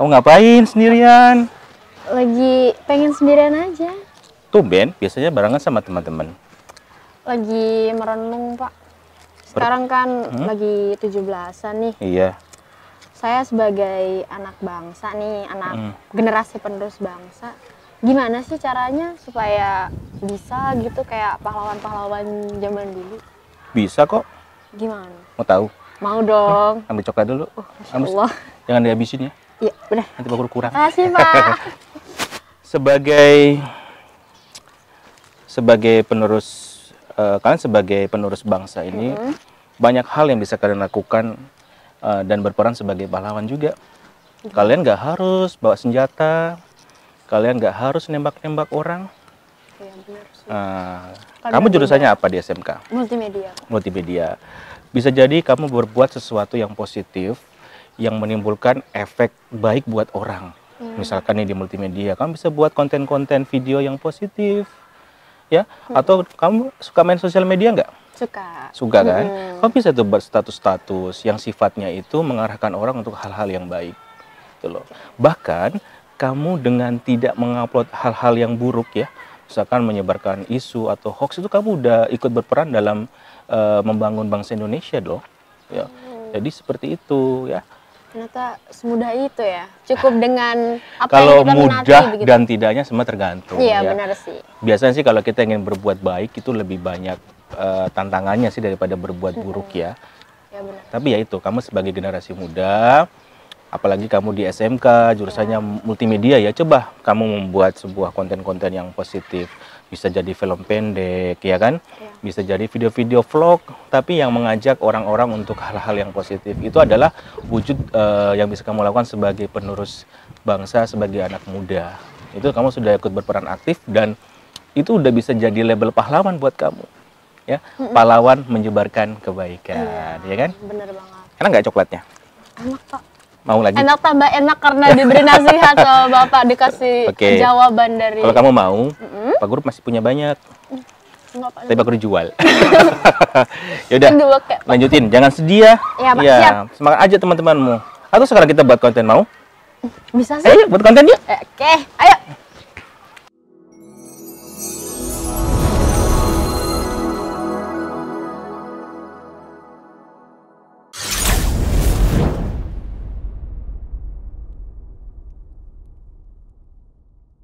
Kamu ngapain sendirian? Lagi pengen sendirian aja. Tuh Ben, biasanya barengan sama teman-teman. Lagi merenung, Pak. Sekarang kan hmm? lagi 17-an nih. Iya. Saya sebagai anak bangsa nih, anak hmm. generasi penerus bangsa. Gimana sih caranya supaya bisa gitu kayak pahlawan-pahlawan zaman dulu? Bisa kok. Gimana? Mau tahu? Mau dong. Hmm, ambil coklat dulu. Oh, Allah. jangan dihabisin ya. Iya, benar. Nanti bakur kurang. Makasih, Pak. sebagai sebagai penerus uh, kalian sebagai penerus bangsa ini hmm. banyak hal yang bisa kalian lakukan uh, dan berperan sebagai pahlawan juga. Kalian gak harus bawa senjata, kalian gak harus nembak-nembak orang. Ya, Uh, kamu jurusannya apa di SMK? Multimedia. Multimedia. Bisa jadi kamu berbuat sesuatu yang positif yang menimbulkan efek baik buat orang. Hmm. Misalkan nih di multimedia, kamu bisa buat konten-konten video yang positif, ya. Hmm. Atau kamu suka main sosial media nggak? Suka. Suka kan? Hmm. Kamu bisa tuh buat status-status yang sifatnya itu mengarahkan orang untuk hal-hal yang baik, gitu loh. Bahkan kamu dengan tidak mengupload hal-hal yang buruk ya, misalkan menyebarkan isu atau hoax itu kamu udah ikut berperan dalam uh, membangun bangsa Indonesia loh. Ya. Hmm. Jadi seperti itu ya. Ternyata semudah itu ya. Cukup dengan apa kalau yang kita mudah dan begitu. dan tidaknya semua tergantung. Iya, ya. benar sih. Biasanya sih kalau kita ingin berbuat baik itu lebih banyak uh, tantangannya sih daripada berbuat buruk ya. Ya benar. Tapi ya itu, kamu sebagai generasi muda apalagi kamu di SMK jurusannya iya. multimedia ya coba kamu membuat sebuah konten-konten yang positif bisa jadi film pendek ya kan iya. bisa jadi video-video vlog tapi yang mengajak orang-orang untuk hal-hal yang positif itu adalah wujud uh, yang bisa kamu lakukan sebagai penerus bangsa sebagai anak muda itu kamu sudah ikut berperan aktif dan itu udah bisa jadi label pahlawan buat kamu ya pahlawan menyebarkan kebaikan ya, ya kan bener banget enak nggak coklatnya enak pak mau lagi enak tambah enak karena diberi nasihat sama bapak dikasih okay. jawaban dari kalau kamu mau mm-hmm. pak guru masih punya banyak Enggak, mm, tapi pak guru jual yaudah lanjutin jangan sedih ya ya, semangat aja teman-temanmu atau sekarang kita buat konten mau bisa sih ayo eh, buat konten yuk oke ayo